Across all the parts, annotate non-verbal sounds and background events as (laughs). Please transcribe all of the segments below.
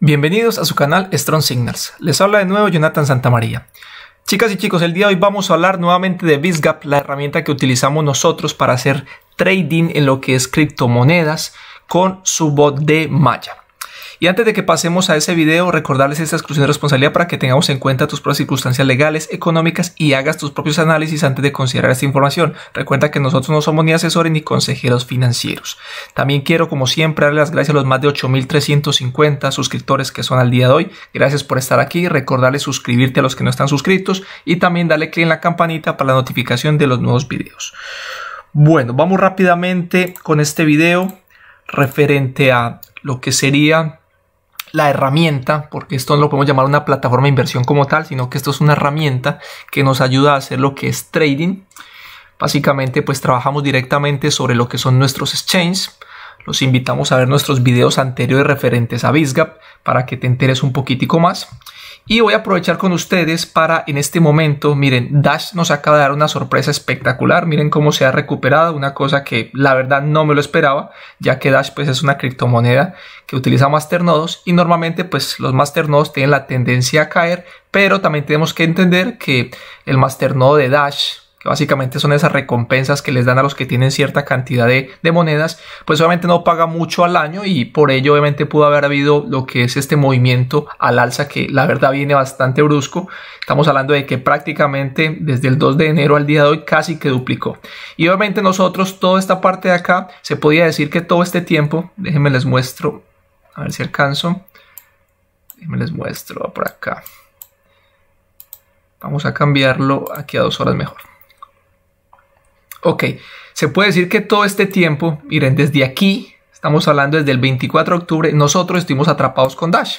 Bienvenidos a su canal Strong Signals. Les habla de nuevo Jonathan Santamaría. Chicas y chicos, el día de hoy vamos a hablar nuevamente de BizGap, la herramienta que utilizamos nosotros para hacer trading en lo que es criptomonedas con su bot de malla. Y antes de que pasemos a ese video, recordarles esta exclusión de responsabilidad para que tengamos en cuenta tus propias circunstancias legales, económicas y hagas tus propios análisis antes de considerar esta información. Recuerda que nosotros no somos ni asesores ni consejeros financieros. También quiero, como siempre, darle las gracias a los más de 8.350 suscriptores que son al día de hoy. Gracias por estar aquí. Recordarles suscribirte a los que no están suscritos y también darle clic en la campanita para la notificación de los nuevos videos. Bueno, vamos rápidamente con este video referente a lo que sería la herramienta, porque esto no lo podemos llamar una plataforma de inversión como tal, sino que esto es una herramienta que nos ayuda a hacer lo que es trading. Básicamente pues trabajamos directamente sobre lo que son nuestros exchanges. Los invitamos a ver nuestros videos anteriores referentes a Bisgap para que te enteres un poquitico más. Y voy a aprovechar con ustedes para en este momento, miren, Dash nos acaba de dar una sorpresa espectacular, miren cómo se ha recuperado, una cosa que la verdad no me lo esperaba, ya que Dash pues es una criptomoneda que utiliza masternodos y normalmente pues los masternodos tienen la tendencia a caer, pero también tenemos que entender que el masternodo de Dash básicamente son esas recompensas que les dan a los que tienen cierta cantidad de, monedas, pues obviamente no paga mucho al año y por ello obviamente pudo haber habido lo que es este movimiento al alza que la verdad viene bastante brusco. Estamos hablando de que prácticamente desde el 2 de enero al día de hoy casi que duplicó. Y obviamente nosotros, toda esta parte de acá, se podía decir que todo este tiempo, déjenme les muestro, a ver si alcanzo, déjenme les muestro por acá. Vamos a cambiarlo aquí a dos horas mejor. Ok, se puede decir que todo este tiempo, miren, desde aquí, estamos hablando desde el 24 de octubre, nosotros estuvimos atrapados con Dash.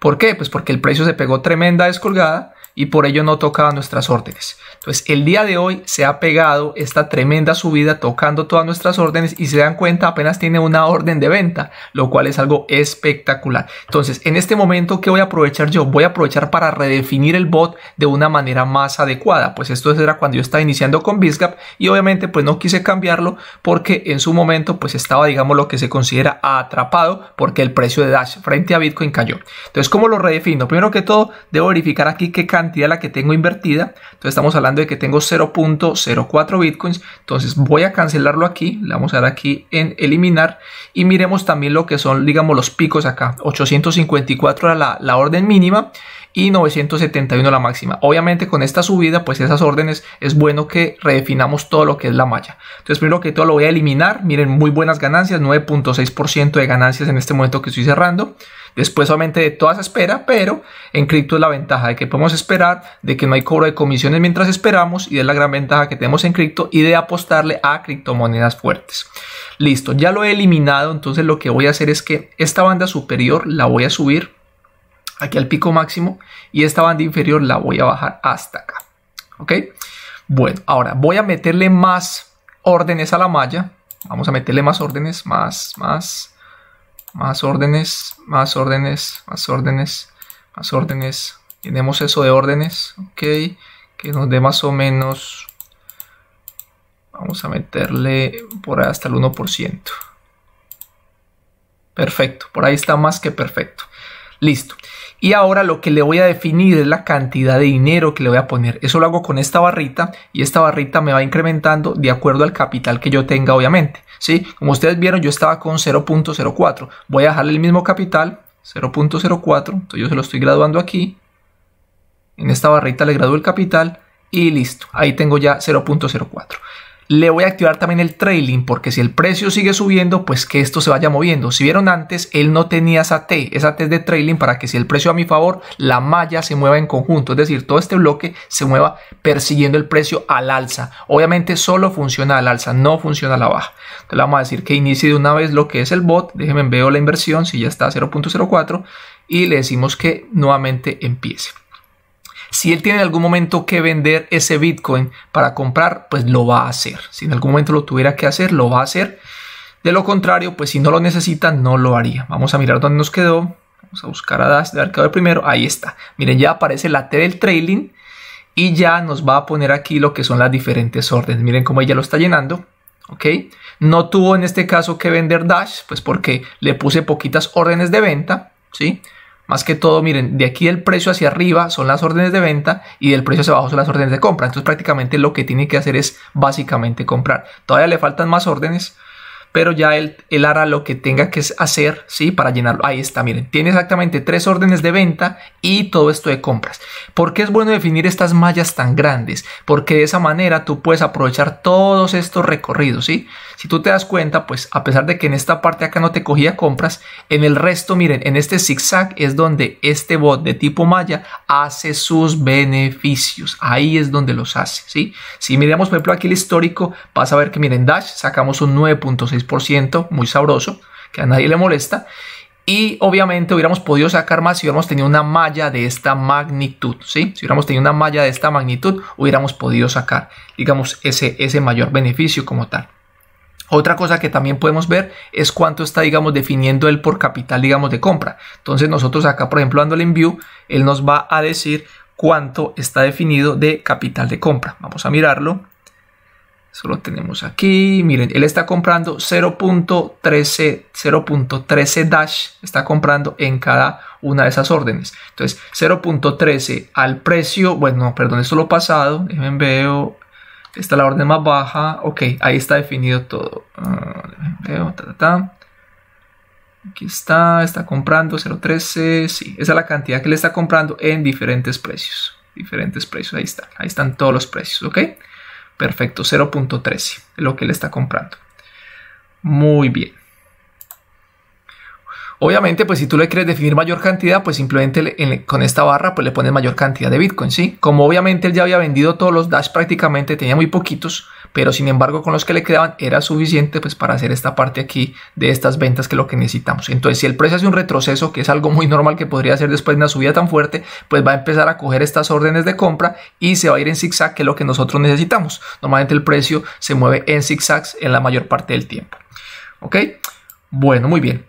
¿Por qué? Pues porque el precio se pegó tremenda descolgada y por ello no tocaba nuestras órdenes. Entonces, el día de hoy se ha pegado esta tremenda subida tocando todas nuestras órdenes y se dan cuenta apenas tiene una orden de venta, lo cual es algo espectacular. Entonces, en este momento, ¿qué voy a aprovechar yo? Voy a aprovechar para redefinir el bot de una manera más adecuada. Pues esto era cuando yo estaba iniciando con Bisgap y obviamente pues no quise cambiarlo porque en su momento pues estaba, digamos, lo que se considera atrapado porque el precio de Dash frente a Bitcoin cayó. Entonces, como lo redefino? Primero que todo, debo verificar aquí qué cantidad la que tengo invertida. Entonces estamos hablando de que tengo 0.04 bitcoins. Entonces voy a cancelarlo aquí. Le vamos a dar aquí en eliminar. Y miremos también lo que son, digamos, los picos acá. 854 era la, la orden mínima y 971 la máxima. Obviamente con esta subida, pues esas órdenes es bueno que redefinamos todo lo que es la malla. Entonces primero que todo lo voy a eliminar. Miren, muy buenas ganancias, 9.6% de ganancias en este momento que estoy cerrando. Después obviamente de todas esa espera, pero en cripto es la ventaja de que podemos esperar, de que no hay cobro de comisiones mientras esperamos y es la gran ventaja que tenemos en cripto y de apostarle a criptomonedas fuertes. Listo, ya lo he eliminado, entonces lo que voy a hacer es que esta banda superior la voy a subir aquí al pico máximo y esta banda inferior la voy a bajar hasta acá. ¿Ok? Bueno, ahora voy a meterle más órdenes a la malla. Vamos a meterle más órdenes, más, más, más órdenes, más órdenes, más órdenes, más órdenes. Tenemos eso de órdenes, ok, que nos dé más o menos, vamos a meterle por ahí hasta el 1%. Perfecto, por ahí está más que perfecto. Listo. Y ahora lo que le voy a definir es la cantidad de dinero que le voy a poner. Eso lo hago con esta barrita y esta barrita me va incrementando de acuerdo al capital que yo tenga, obviamente. ¿sí? Como ustedes vieron, yo estaba con 0.04. Voy a dejarle el mismo capital, 0.04. Entonces yo se lo estoy graduando aquí. En esta barrita le gradúo el capital y listo. Ahí tengo ya 0.04 le voy a activar también el trailing porque si el precio sigue subiendo, pues que esto se vaya moviendo. Si vieron antes, él no tenía esa T, esa T es de trailing para que si el precio a mi favor, la malla se mueva en conjunto, es decir, todo este bloque se mueva persiguiendo el precio al alza. Obviamente solo funciona al alza, no funciona a la baja. Entonces vamos a decir que inicie de una vez lo que es el bot, déjenme veo la inversión si ya está a 0.04 y le decimos que nuevamente empiece. Si él tiene en algún momento que vender ese Bitcoin para comprar, pues lo va a hacer. Si en algún momento lo tuviera que hacer, lo va a hacer. De lo contrario, pues si no lo necesita, no lo haría. Vamos a mirar dónde nos quedó. Vamos a buscar a Dash de Arcador primero. Ahí está. Miren, ya aparece la T del trailing y ya nos va a poner aquí lo que son las diferentes órdenes. Miren cómo ella lo está llenando. ¿ok? No tuvo en este caso que vender Dash, pues porque le puse poquitas órdenes de venta, ¿sí? Más que todo, miren, de aquí del precio hacia arriba son las órdenes de venta y del precio hacia abajo son las órdenes de compra. Entonces prácticamente lo que tiene que hacer es básicamente comprar. Todavía le faltan más órdenes, pero ya él, hará lo que tenga que hacer, ¿sí? Para llenarlo. Ahí está, miren, tiene exactamente tres órdenes de venta y todo esto de compras. ¿Por qué es bueno definir estas mallas tan grandes? Porque de esa manera tú puedes aprovechar todos estos recorridos, ¿sí? Si tú te das cuenta, pues a pesar de que en esta parte acá no te cogía compras, en el resto, miren, en este zigzag es donde este bot de tipo malla hace sus beneficios. Ahí es donde los hace, ¿sí? Si miramos, por ejemplo, aquí el histórico, vas a ver que, miren, Dash sacamos un 9.6%, muy sabroso, que a nadie le molesta. Y obviamente hubiéramos podido sacar más si hubiéramos tenido una malla de esta magnitud, ¿sí? Si hubiéramos tenido una malla de esta magnitud, hubiéramos podido sacar, digamos, ese, ese mayor beneficio como tal. Otra cosa que también podemos ver es cuánto está, digamos, definiendo él por capital, digamos, de compra. Entonces nosotros acá, por ejemplo, dándole en view, él nos va a decir cuánto está definido de capital de compra. Vamos a mirarlo. Solo tenemos aquí. Miren, él está comprando 0.13, 0.13 dash. Está comprando en cada una de esas órdenes. Entonces, 0.13 al precio. Bueno, perdón, esto lo pasado. Déjenme veo Está la orden más baja. Ok, ahí está definido todo. Ah, Aquí está, está comprando 0.13. Sí, esa es la cantidad que le está comprando en diferentes precios. Diferentes precios, ahí está. Ahí están todos los precios, ¿ok? Perfecto, 0.13 es lo que le está comprando. Muy bien. Obviamente, pues si tú le quieres definir mayor cantidad, pues simplemente con esta barra pues le pones mayor cantidad de Bitcoin, ¿sí? Como obviamente él ya había vendido todos los Dash prácticamente, tenía muy poquitos, pero sin embargo con los que le quedaban era suficiente pues para hacer esta parte aquí de estas ventas que es lo que necesitamos. Entonces, si el precio hace un retroceso, que es algo muy normal que podría hacer después de una subida tan fuerte, pues va a empezar a coger estas órdenes de compra y se va a ir en zigzag, que es lo que nosotros necesitamos. Normalmente el precio se mueve en zigzags en la mayor parte del tiempo. ¿Ok? Bueno, muy bien.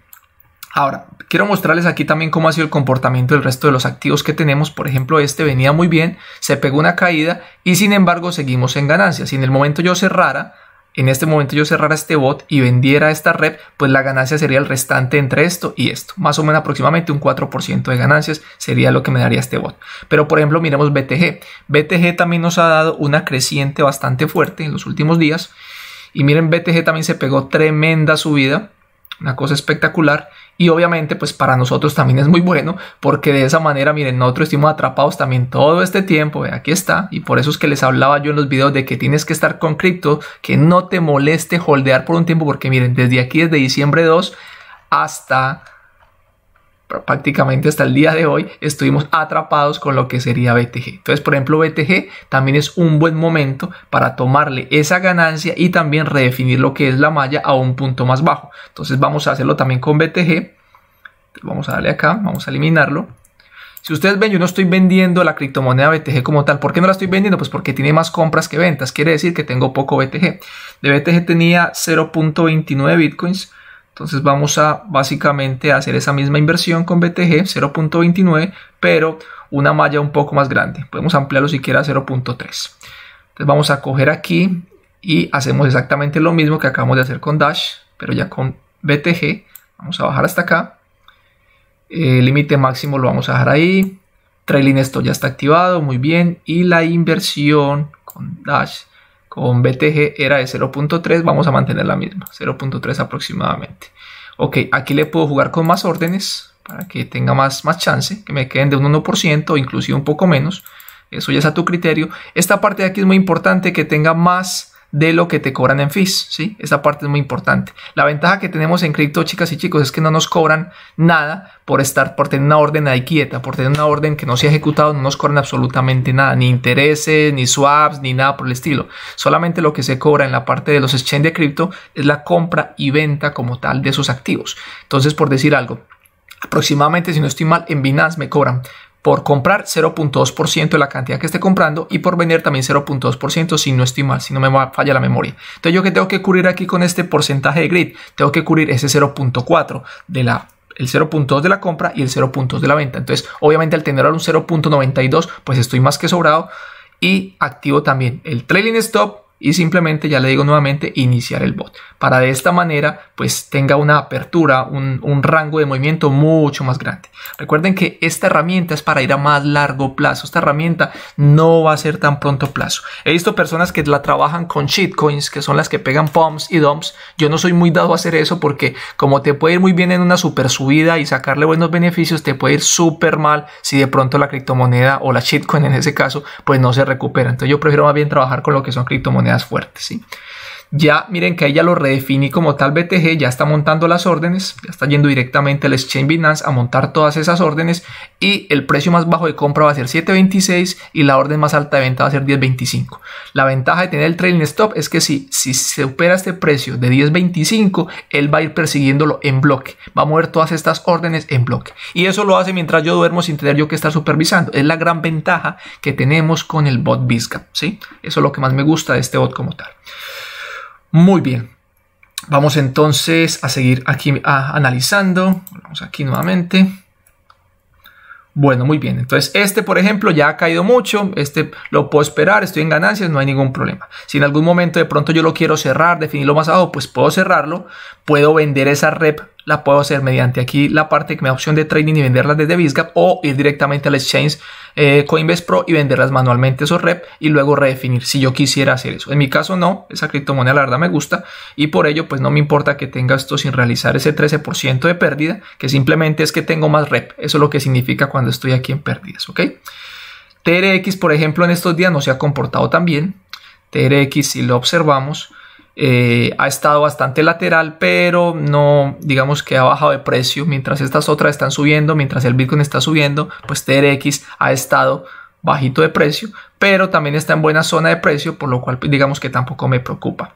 Ahora, quiero mostrarles aquí también cómo ha sido el comportamiento del resto de los activos que tenemos. Por ejemplo, este venía muy bien, se pegó una caída y sin embargo seguimos en ganancias. Si en el momento yo cerrara, en este momento yo cerrara este bot y vendiera esta rep, pues la ganancia sería el restante entre esto y esto. Más o menos aproximadamente un 4% de ganancias sería lo que me daría este bot. Pero por ejemplo, miremos BTG. BTG también nos ha dado una creciente bastante fuerte en los últimos días. Y miren, BTG también se pegó tremenda subida una cosa espectacular y obviamente pues para nosotros también es muy bueno porque de esa manera miren nosotros estuvimos atrapados también todo este tiempo eh, aquí está y por eso es que les hablaba yo en los videos de que tienes que estar con cripto que no te moleste holdear por un tiempo porque miren desde aquí desde diciembre 2 hasta prácticamente hasta el día de hoy estuvimos atrapados con lo que sería BTG. Entonces, por ejemplo, BTG también es un buen momento para tomarle esa ganancia y también redefinir lo que es la malla a un punto más bajo. Entonces, vamos a hacerlo también con BTG. Vamos a darle acá, vamos a eliminarlo. Si ustedes ven, yo no estoy vendiendo la criptomoneda BTG como tal. ¿Por qué no la estoy vendiendo? Pues porque tiene más compras que ventas. Quiere decir que tengo poco BTG. De BTG tenía 0.29 bitcoins. Entonces vamos a básicamente hacer esa misma inversión con BTG 0.29, pero una malla un poco más grande. Podemos ampliarlo siquiera a 0.3. Entonces vamos a coger aquí y hacemos exactamente lo mismo que acabamos de hacer con Dash, pero ya con BTG. Vamos a bajar hasta acá. El límite máximo lo vamos a dejar ahí. Trailing esto ya está activado, muy bien. Y la inversión con Dash con BTG era de 0.3, vamos a mantener la misma, 0.3 aproximadamente. Ok, aquí le puedo jugar con más órdenes para que tenga más, más chance, que me queden de un 1% o inclusive un poco menos. Eso ya es a tu criterio. Esta parte de aquí es muy importante que tenga más de lo que te cobran en FIS, ¿sí? Esta parte es muy importante. La ventaja que tenemos en cripto, chicas y chicos, es que no nos cobran nada por estar, por tener una orden ahí quieta, por tener una orden que no se ha ejecutado, no nos cobran absolutamente nada, ni intereses, ni swaps, ni nada por el estilo. Solamente lo que se cobra en la parte de los exchanges de cripto es la compra y venta como tal de esos activos. Entonces, por decir algo, aproximadamente, si no estoy mal, en Binance me cobran por comprar 0.2% de la cantidad que esté comprando y por vender también 0.2% si no estoy mal, si no me falla la memoria. Entonces, ¿yo que tengo que cubrir aquí con este porcentaje de grid? Tengo que cubrir ese 0.4 de la el 0.2 de la compra y el 0.2 de la venta. Entonces, obviamente al tener ahora un 0.92, pues estoy más que sobrado y activo también el trailing stop y simplemente, ya le digo nuevamente, iniciar el bot. Para de esta manera, pues tenga una apertura, un, rango de movimiento mucho más grande. Recuerden que esta herramienta es para ir a más largo plazo. Esta herramienta no va a ser tan pronto plazo. He visto personas que la trabajan con shitcoins, que son las que pegan pumps y dumps. Yo no soy muy dado a hacer eso porque como te puede ir muy bien en una super subida y sacarle buenos beneficios, te puede ir súper mal si de pronto la criptomoneda o la shitcoin en ese caso, pues no se recupera. Entonces yo prefiero más bien trabajar con lo que son criptomonedas monedas fuerte ¿sí? Ya miren que ella lo redefiní como tal BTG, ya está montando las órdenes, ya está yendo directamente al exchange Binance a montar todas esas órdenes y el precio más bajo de compra va a ser 7.26 y la orden más alta de venta va a ser 10.25. La ventaja de tener el trailing stop es que si, si supera este precio de 10.25, él va a ir persiguiéndolo en bloque, va a mover todas estas órdenes en bloque. Y eso lo hace mientras yo duermo sin tener yo que estar supervisando. Es la gran ventaja que tenemos con el bot BISCAP, ¿sí? Eso es lo que más me gusta de este bot como tal. Muy bien. Vamos entonces a seguir aquí analizando. Vamos aquí nuevamente. Bueno, muy bien. Entonces, este, por ejemplo, ya ha caído mucho. Este lo puedo esperar, estoy en ganancias, no hay ningún problema. Si en algún momento de pronto yo lo quiero cerrar, definirlo más abajo, pues puedo cerrarlo. Puedo vender esa rep la puedo hacer mediante aquí la parte que me da opción de trading y venderlas desde BizGap o ir directamente al exchange eh, Coinbase Pro y venderlas manualmente esos rep y luego redefinir si yo quisiera hacer eso. En mi caso no, esa criptomoneda la verdad me gusta y por ello pues no me importa que tenga esto sin realizar ese 13% de pérdida, que simplemente es que tengo más rep. Eso es lo que significa cuando estoy aquí en pérdidas, ¿ok? TRX, por ejemplo, en estos días no se ha comportado tan bien. TRX, si lo observamos, eh, ha estado bastante lateral, pero no, digamos que ha bajado de precio. Mientras estas otras están subiendo, mientras el Bitcoin está subiendo, pues TRX ha estado bajito de precio, pero también está en buena zona de precio, por lo cual pues, digamos que tampoco me preocupa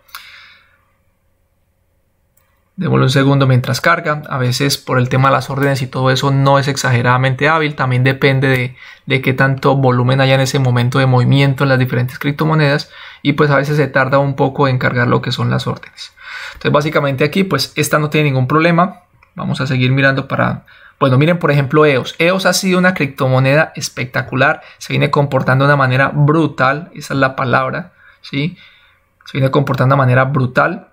devuelve un segundo mientras carga. A veces por el tema de las órdenes y todo eso no es exageradamente hábil. También depende de, qué tanto volumen haya en ese momento de movimiento en las diferentes criptomonedas. Y pues a veces se tarda un poco en cargar lo que son las órdenes. Entonces básicamente aquí pues esta no tiene ningún problema. Vamos a seguir mirando para... Bueno, miren por ejemplo EOS. EOS ha sido una criptomoneda espectacular. Se viene comportando de una manera brutal. Esa es la palabra. ¿sí? Se viene comportando de una manera brutal.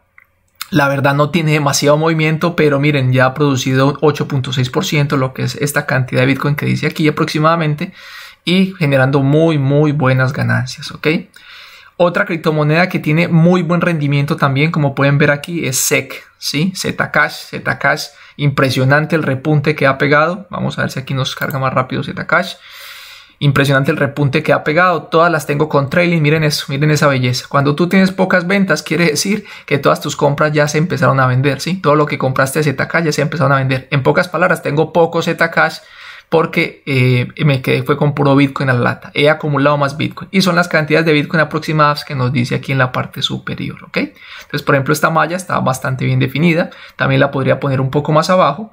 La verdad no tiene demasiado movimiento, pero miren, ya ha producido 8.6%, lo que es esta cantidad de Bitcoin que dice aquí aproximadamente, y generando muy, muy buenas ganancias, ¿ok? Otra criptomoneda que tiene muy buen rendimiento también, como pueden ver aquí, es SEC, ¿sí? Zcash, Zcash, impresionante el repunte que ha pegado. Vamos a ver si aquí nos carga más rápido Zcash. Impresionante el repunte que ha pegado. Todas las tengo con trailing. Miren eso, miren esa belleza. Cuando tú tienes pocas ventas, quiere decir que todas tus compras ya se empezaron a vender, ¿sí? Todo lo que compraste Zcash ya se empezaron a vender. En pocas palabras, tengo poco Zcash porque eh, me quedé fue con puro Bitcoin a la lata. He acumulado más Bitcoin. Y son las cantidades de Bitcoin aproximadas que nos dice aquí en la parte superior, ¿ok? Entonces, por ejemplo, esta malla está bastante bien definida. También la podría poner un poco más abajo.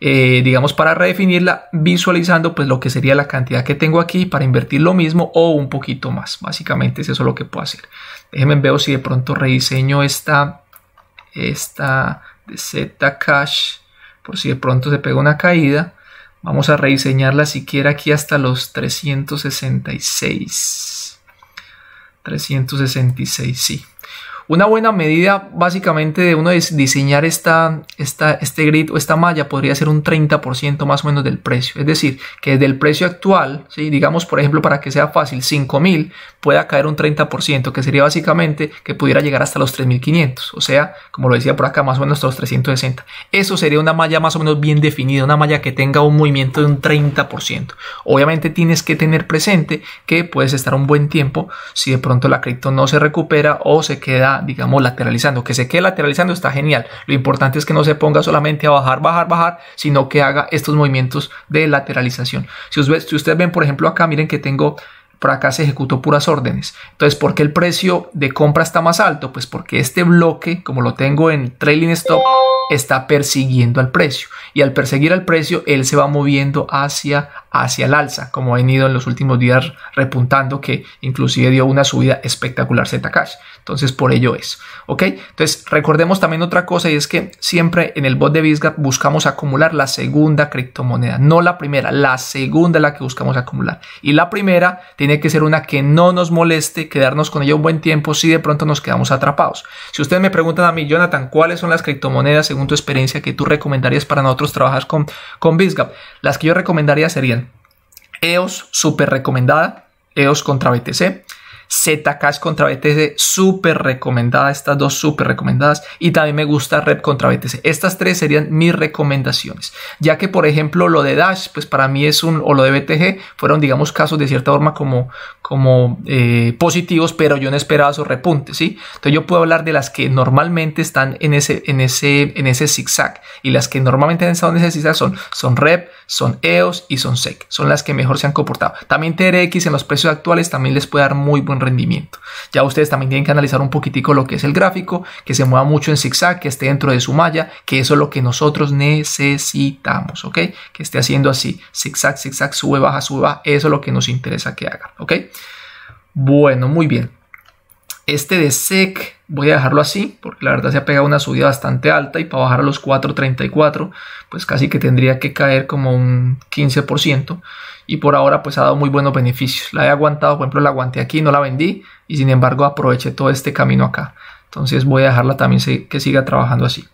Eh, digamos, para redefinirla visualizando pues lo que sería la cantidad que tengo aquí para invertir lo mismo o un poquito más. Básicamente es eso lo que puedo hacer. Déjenme ver si de pronto rediseño esta, esta de Z Cash por si de pronto se pega una caída. Vamos a rediseñarla siquiera aquí hasta los 366. 366, sí. Una buena medida básicamente de uno es diseñar esta, este grid o esta malla podría ser un 30% más o menos del precio. Es decir, que desde el precio actual, digamos por ejemplo para que sea fácil, 5.000 pueda caer un 30%, que sería básicamente que pudiera llegar hasta los 3.500. O sea, como lo decía por acá, más o menos hasta los 360. Eso sería una malla más o menos bien definida, una malla que tenga un movimiento de un 30%. Obviamente tienes que tener presente que puedes estar un buen tiempo si de pronto la cripto no se recupera o se queda digamos, lateralizando, que se quede lateralizando está genial. Lo importante es que no se ponga solamente a bajar, bajar, bajar, sino que haga estos movimientos de lateralización. Si, usted si ustedes ven, por ejemplo, acá, miren que tengo por acá se ejecutó puras órdenes. Entonces, ¿por qué el precio de compra está más alto? Pues porque este bloque, como lo tengo en trailing stop, está persiguiendo al precio. Y al perseguir al precio, él se va moviendo hacia hacia el alza, como ha venido en los últimos días repuntando, que inclusive dio una subida espectacular Zcash. Entonces, por ello es. ¿Ok? Entonces, recordemos también otra cosa y es que siempre en el bot de Bisgap buscamos acumular la segunda criptomoneda, no la primera, la segunda la que buscamos acumular. Y la primera tiene que ser una que no nos moleste, quedarnos con ella un buen tiempo si de pronto nos quedamos atrapados. Si ustedes me preguntan a mí, Jonathan, ¿cuáles son las criptomonedas según tu experiencia que tú recomendarías para nosotros trabajar con, con Bisgap? Las que yo recomendaría serían EOS super recomendada, EOS contra BTC. Zcash contra BTC, súper recomendada, estas dos súper recomendadas. Y también me gusta Rep contra BTC. Estas tres serían mis recomendaciones, ya que por ejemplo lo de Dash, pues para mí es un, o lo de BTG, fueron digamos casos de cierta forma como, como eh, positivos, pero yo no esperaba esos repuntes, ¿sí? Entonces yo puedo hablar de las que normalmente están en ese, en ese, en ese zigzag y las que normalmente han estado en ese zigzag son, son Rep, son EOS y son SEC, son las que mejor se han comportado. También TRX en los precios actuales también les puede dar muy buenos rendimiento. Ya ustedes también tienen que analizar un poquitico lo que es el gráfico, que se mueva mucho en zigzag, que esté dentro de su malla, que eso es lo que nosotros necesitamos, ¿ok? Que esté haciendo así, zigzag, zigzag, sube, baja, sube, baja, eso es lo que nos interesa que haga, ¿ok? Bueno, muy bien. Este de SEC voy a dejarlo así, porque la verdad se ha pegado una subida bastante alta y para bajar a los 4.34, pues casi que tendría que caer como un 15%. Y por ahora pues ha dado muy buenos beneficios. La he aguantado, por ejemplo, la aguanté aquí, no la vendí y sin embargo aproveché todo este camino acá. Entonces voy a dejarla también que siga trabajando así.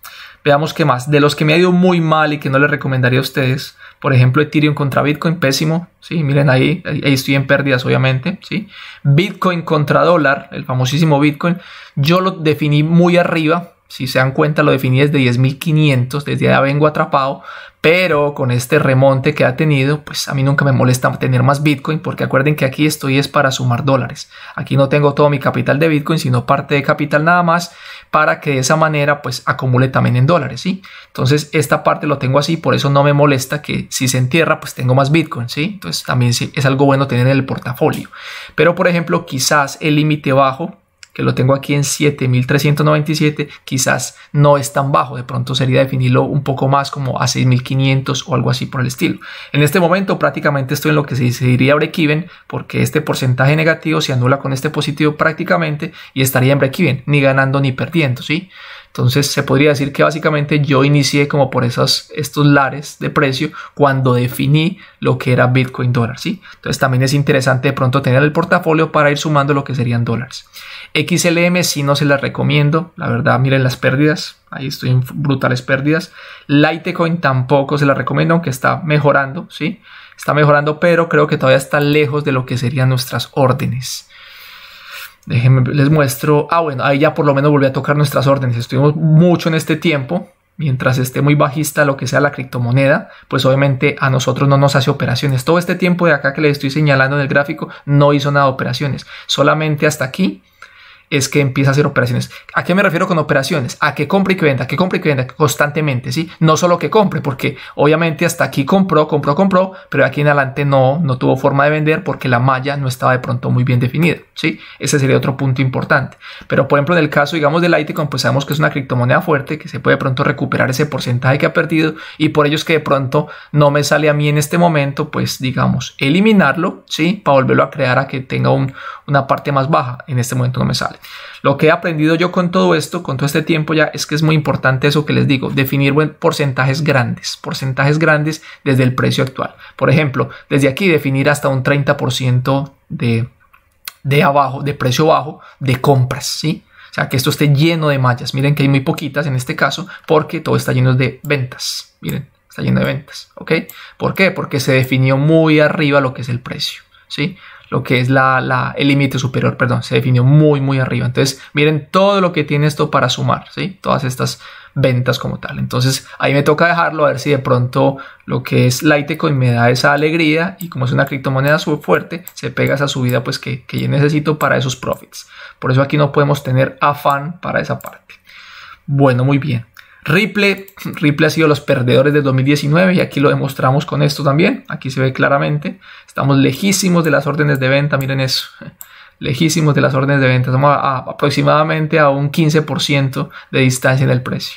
Veamos qué más. De los que me ha ido muy mal y que no les recomendaría a ustedes, por ejemplo, Ethereum contra Bitcoin, pésimo. Sí, miren ahí, ahí estoy en pérdidas, obviamente. Sí, Bitcoin contra dólar, el famosísimo Bitcoin, yo lo definí muy arriba, si se dan cuenta, lo definí desde 10.500, desde ya vengo atrapado, pero con este remonte que ha tenido, pues a mí nunca me molesta tener más Bitcoin, porque acuerden que aquí estoy es para sumar dólares. Aquí no tengo todo mi capital de Bitcoin, sino parte de capital nada más, para que de esa manera pues acumule también en dólares, ¿sí? Entonces esta parte lo tengo así, por eso no me molesta que si se entierra, pues tengo más Bitcoin, ¿sí? Entonces también es algo bueno tener en el portafolio. Pero por ejemplo, quizás el límite bajo que lo tengo aquí en 7.397, quizás no es tan bajo, de pronto sería definirlo un poco más como a 6.500 o algo así por el estilo. En este momento prácticamente estoy en lo que se diría break-even, porque este porcentaje negativo se anula con este positivo prácticamente y estaría en break-even, ni ganando ni perdiendo, ¿sí? Entonces se podría decir que básicamente yo inicié como por esas, estos lares de precio cuando definí lo que era Bitcoin dólar, ¿sí? Entonces también es interesante de pronto tener el portafolio para ir sumando lo que serían dólares. XLM sí no se las recomiendo, la verdad miren las pérdidas, ahí estoy en brutales pérdidas. Litecoin tampoco se la recomiendo, aunque está mejorando, ¿sí? Está mejorando, pero creo que todavía está lejos de lo que serían nuestras órdenes. Déjenme, les muestro. Ah, bueno, ahí ya por lo menos volví a tocar nuestras órdenes. Estuvimos mucho en este tiempo. Mientras esté muy bajista lo que sea la criptomoneda, pues obviamente a nosotros no nos hace operaciones. Todo este tiempo de acá que les estoy señalando en el gráfico no hizo nada de operaciones. Solamente hasta aquí es que empieza a hacer operaciones. ¿A qué me refiero con operaciones? A que compre y que venda, que compre y que venda constantemente, ¿sí? No solo que compre, porque obviamente hasta aquí compró, compró, compró, pero aquí en adelante no, no tuvo forma de vender porque la malla no estaba de pronto muy bien definida, ¿sí? Ese sería otro punto importante. Pero por ejemplo, en el caso, digamos, de Litecoin, pues sabemos que es una criptomoneda fuerte, que se puede de pronto recuperar ese porcentaje que ha perdido y por ello es que de pronto no me sale a mí en este momento, pues digamos, eliminarlo, ¿sí? Para volverlo a crear a que tenga una parte más baja. En este momento no me sale. Lo que he aprendido yo con todo esto, con todo este tiempo ya, es que es muy importante eso que les digo, definir porcentajes grandes, porcentajes grandes desde el precio actual. Por ejemplo, desde aquí definir hasta un 30% de, de abajo, de precio bajo, de compras, ¿sí? O sea, que esto esté lleno de mallas. Miren que hay muy poquitas en este caso porque todo está lleno de ventas. Miren, está lleno de ventas, ¿ok? ¿Por qué? Porque se definió muy arriba lo que es el precio. ¿sí? Lo que es la, el límite superior, perdón, se definió muy, muy arriba. Entonces, miren todo lo que tiene esto para sumar, ¿sí? Todas estas ventas como tal. Entonces, ahí me toca dejarlo a ver si de pronto lo que es Litecoin me da esa alegría y como es una criptomoneda súper fuerte, se pega esa subida pues que, que yo necesito para esos profits. Por eso aquí no podemos tener afán para esa parte. Bueno, muy bien. Ripple, (clears throat) ha sido los perdedores de 2019 y aquí lo demostramos con esto también. Aquí se ve claramente. Estamos lejísimos de las órdenes de venta, miren eso. (laughs) Lejísimos de las órdenes de venta. Estamos aproximadamente a un 15% de distancia en el precio.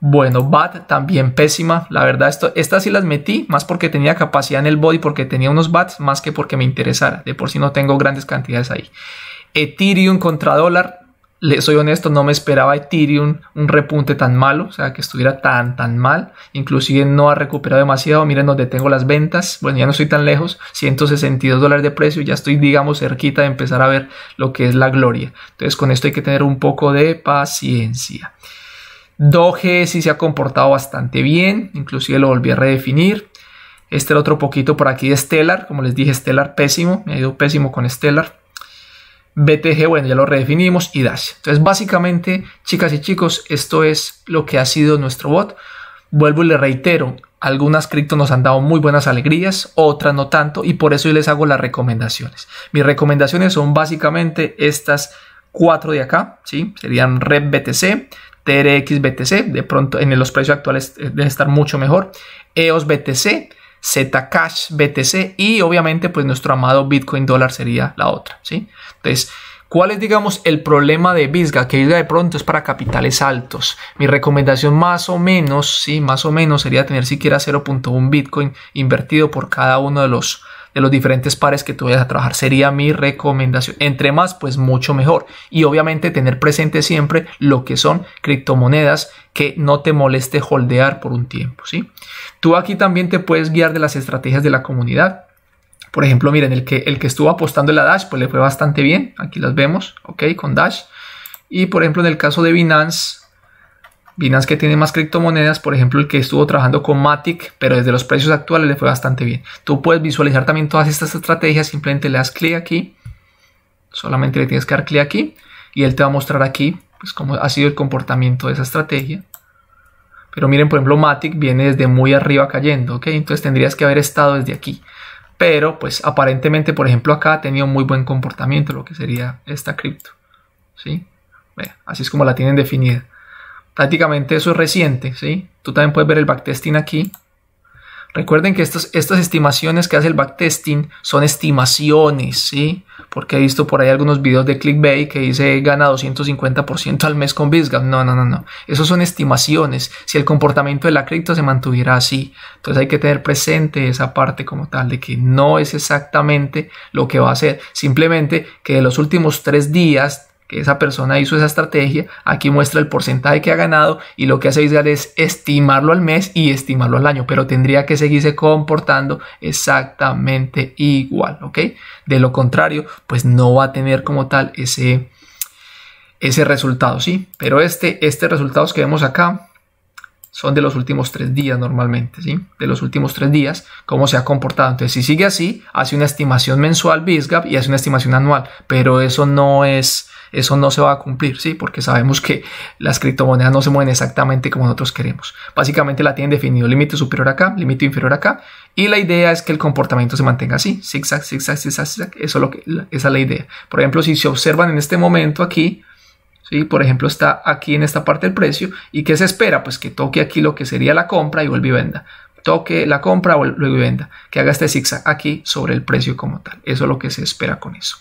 Bueno, BAT también pésima. La verdad, esto, estas sí las metí más porque tenía capacidad en el body, porque tenía unos BATs más que porque me interesara. De por sí no tengo grandes cantidades ahí. Ethereum contra dólar soy honesto, no me esperaba a Ethereum un repunte tan malo, o sea, que estuviera tan, tan mal. Inclusive no ha recuperado demasiado. Miren donde tengo las ventas. Bueno, ya no estoy tan lejos. 162 dólares de precio. Ya estoy, digamos, cerquita de empezar a ver lo que es la gloria. Entonces, con esto hay que tener un poco de paciencia. 2G sí se ha comportado bastante bien. Inclusive lo volví a redefinir. Este otro poquito por aquí de Stellar. Como les dije, Stellar pésimo. Me ha ido pésimo con Stellar. BTG, bueno, ya lo redefinimos, y Dash. Entonces, básicamente, chicas y chicos, esto es lo que ha sido nuestro bot. Vuelvo y le reitero, algunas cripto nos han dado muy buenas alegrías, otras no tanto, y por eso yo les hago las recomendaciones. Mis recomendaciones son básicamente estas cuatro de acá, ¿sí? Serían Red BTC, TRX BTC, de pronto en los precios actuales eh, debe estar mucho mejor, EOS BTC, Zcash BTC y obviamente pues nuestro amado Bitcoin dólar sería la otra, ¿sí? Entonces, ¿cuál es digamos el problema de Visga? Que Bisga de pronto es para capitales altos. Mi recomendación más o menos, sí, más o menos sería tener siquiera 0.1 Bitcoin invertido por cada uno de los de los diferentes pares que tú vayas a trabajar. Sería mi recomendación. Entre más, pues mucho mejor. Y obviamente tener presente siempre lo que son criptomonedas que no te moleste holdear por un tiempo. ¿sí? Tú aquí también te puedes guiar de las estrategias de la comunidad. Por ejemplo, miren, el que, el que estuvo apostando en la Dash, pues le fue bastante bien. Aquí las vemos, ok, con Dash. Y por ejemplo, en el caso de Binance, Binance que tiene más criptomonedas, por ejemplo, el que estuvo trabajando con Matic, pero desde los precios actuales le fue bastante bien. Tú puedes visualizar también todas estas estrategias, simplemente le das clic aquí, solamente le tienes que dar clic aquí y él te va a mostrar aquí pues, cómo ha sido el comportamiento de esa estrategia. Pero miren, por ejemplo, Matic viene desde muy arriba cayendo, ¿ok? Entonces tendrías que haber estado desde aquí. Pero, pues, aparentemente, por ejemplo, acá ha tenido muy buen comportamiento, lo que sería esta cripto, ¿sí? así es como la tienen definida prácticamente eso es reciente, ¿sí? Tú también puedes ver el backtesting aquí. Recuerden que estas estimaciones que hace el backtesting son estimaciones, ¿sí? Porque he visto por ahí algunos videos de clickbait que dice gana 250% al mes con Vizgam. No, no, no, no. Eso son estimaciones. Si el comportamiento de la cripto se mantuviera así. Entonces hay que tener presente esa parte como tal de que no es exactamente lo que va a hacer. Simplemente que de los últimos tres días que esa persona hizo esa estrategia. Aquí muestra el porcentaje que ha ganado y lo que hace BISGAP es estimarlo al mes y estimarlo al año, pero tendría que seguirse comportando exactamente igual, ¿ok? De lo contrario, pues no va a tener como tal ese, ese resultado, ¿sí? Pero este, este resultados que vemos acá son de los últimos tres días normalmente, ¿sí? De los últimos tres días, cómo se ha comportado. Entonces, si sigue así, hace una estimación mensual BISGAP y hace una estimación anual, pero eso no es eso no se va a cumplir, ¿sí? Porque sabemos que las criptomonedas no se mueven exactamente como nosotros queremos. Básicamente la tienen definido límite superior acá, límite inferior acá, y la idea es que el comportamiento se mantenga así, zigzag, zigzag, zigzag, eso es lo que, esa es la idea. Por ejemplo, si se observan en este momento aquí, ¿sí? Por ejemplo, está aquí en esta parte el precio, ¿y qué se espera? Pues que toque aquí lo que sería la compra y vuelve y venda toque la compra o luego venda, que haga este zigzag aquí sobre el precio como tal. Eso es lo que se espera con eso.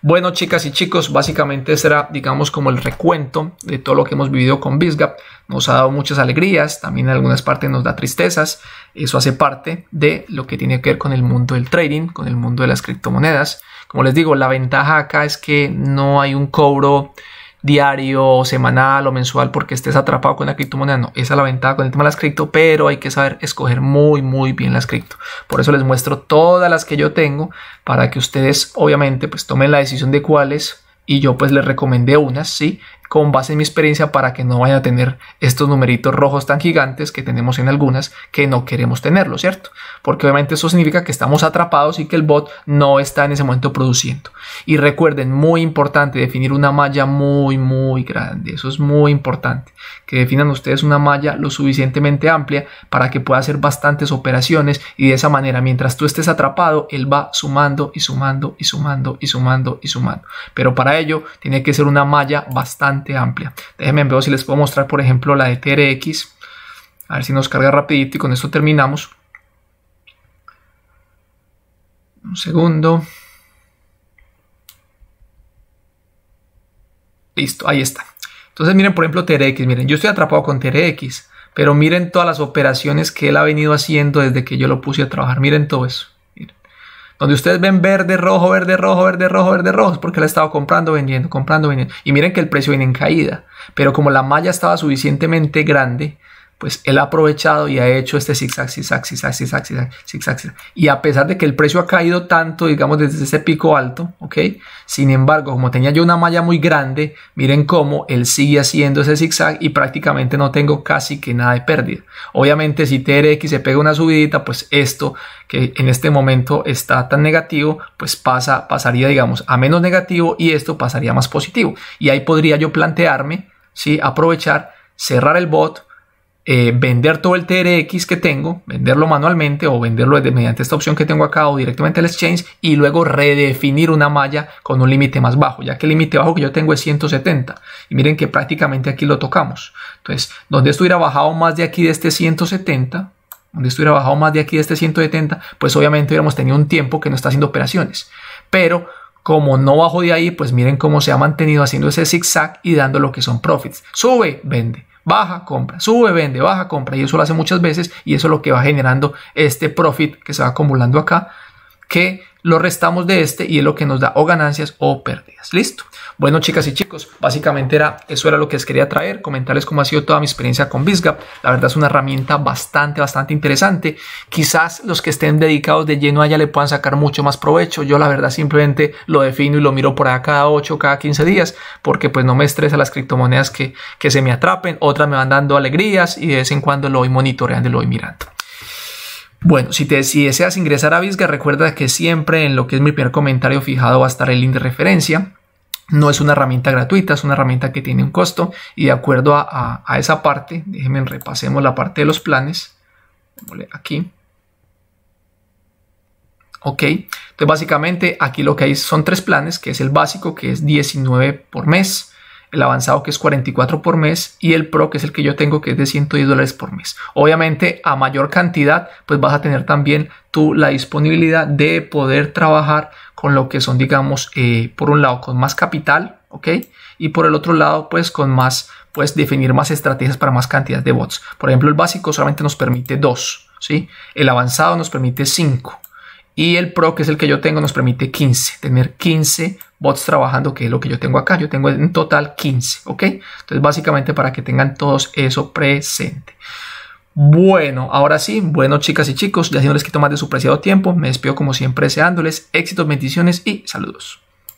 Bueno, chicas y chicos, básicamente será, digamos, como el recuento de todo lo que hemos vivido con BISGAP, Nos ha dado muchas alegrías, también en algunas partes nos da tristezas. Eso hace parte de lo que tiene que ver con el mundo del trading, con el mundo de las criptomonedas. Como les digo, la ventaja acá es que no hay un cobro diario, semanal o mensual porque estés atrapado con la criptomoneda. No, esa es la ventaja con el tema de las cripto, pero hay que saber escoger muy, muy bien las cripto. Por eso les muestro todas las que yo tengo para que ustedes, obviamente, pues tomen la decisión de cuáles. Y yo pues les recomendé unas, ¿sí? con base en mi experiencia para que no vaya a tener estos numeritos rojos tan gigantes que tenemos en algunas que no queremos tenerlo, ¿cierto? Porque obviamente eso significa que estamos atrapados y que el bot no está en ese momento produciendo. Y recuerden, muy importante definir una malla muy, muy grande. Eso es muy importante. Que definan ustedes una malla lo suficientemente amplia para que pueda hacer bastantes operaciones y de esa manera, mientras tú estés atrapado, él va sumando y sumando y sumando y sumando y sumando. Pero para ello tiene que ser una malla bastante amplia. Déjenme ver si les puedo mostrar, por ejemplo, la de TRX. A ver si nos carga rapidito y con esto terminamos. Un segundo. Listo, ahí está. Entonces miren, por ejemplo, TRX. Miren, yo estoy atrapado con TRX. Pero miren todas las operaciones que él ha venido haciendo desde que yo lo puse a trabajar. Miren todo eso. Donde ustedes ven verde, rojo, verde, rojo, verde, rojo, verde, rojo, es porque la estaba estado comprando, vendiendo, comprando, vendiendo. Y miren que el precio viene en caída. Pero como la malla estaba suficientemente grande, pues él ha aprovechado y ha hecho este zigzag, zigzag, zigzag, zigzag, zigzag, zigzag, Y a pesar de que el precio ha caído tanto, digamos, desde ese pico alto, ¿ok? Sin embargo, como tenía yo una malla muy grande, miren cómo él sigue haciendo ese zigzag y prácticamente no tengo casi que nada de pérdida. Obviamente, si TRX se pega una subidita, pues esto que en este momento está tan negativo, pues pasa, pasaría, digamos, a menos negativo y esto pasaría más positivo. Y ahí podría yo plantearme, ¿sí? Aprovechar, cerrar el bot, eh, vender todo el TRX que tengo, venderlo manualmente o venderlo mediante esta opción que tengo acá o directamente al exchange y luego redefinir una malla con un límite más bajo, ya que el límite bajo que yo tengo es 170 y miren que prácticamente aquí lo tocamos. Entonces, donde estuviera bajado más de aquí de este 170, donde estuviera bajado más de aquí de este 170, pues obviamente hubiéramos tenido un tiempo que no está haciendo operaciones. Pero como no bajo de ahí, pues miren cómo se ha mantenido haciendo ese zigzag y dando lo que son profits. Sube, vende baja, compra, sube, vende, baja, compra. Y eso lo hace muchas veces y eso es lo que va generando este profit que se va acumulando acá, que lo restamos de este y es lo que nos da o ganancias o pérdidas. Listo. Bueno, chicas y chicos, básicamente era, eso era lo que les quería traer, comentarles cómo ha sido toda mi experiencia con BISGAP. La verdad es una herramienta bastante, bastante interesante. Quizás los que estén dedicados de lleno a ella le puedan sacar mucho más provecho. Yo la verdad simplemente lo defino y lo miro por acá cada 8, cada 15 días, porque pues no me estresa las criptomonedas que, que se me atrapen. Otras me van dando alegrías y de vez en cuando lo voy monitoreando y lo voy mirando. Bueno, si, te, si deseas ingresar a Visga, recuerda que siempre en lo que es mi primer comentario fijado va a estar el link de referencia. No es una herramienta gratuita, es una herramienta que tiene un costo. Y de acuerdo a, a esa parte, déjenme repasemos la parte de los planes. Aquí. Ok, entonces básicamente aquí lo que hay son tres planes, que es el básico, que es 19 por mes el avanzado que es 44 por mes y el Pro que es el que yo tengo que es de 110 dólares por mes. Obviamente a mayor cantidad pues vas a tener también tú la disponibilidad de poder trabajar con lo que son digamos eh, por un lado con más capital, ¿ok? Y por el otro lado pues con más, pues definir más estrategias para más cantidad de bots. Por ejemplo el básico solamente nos permite 2, ¿sí? El avanzado nos permite 5. Y el Pro, que es el que yo tengo, nos permite 15, tener 15 bots trabajando, que es lo que yo tengo acá. Yo tengo en total 15, ¿ok? Entonces, básicamente para que tengan todos eso presente. Bueno, ahora sí, bueno chicas y chicos, ya si no les quito más de su preciado tiempo, me despido como siempre deseándoles éxitos, bendiciones y saludos.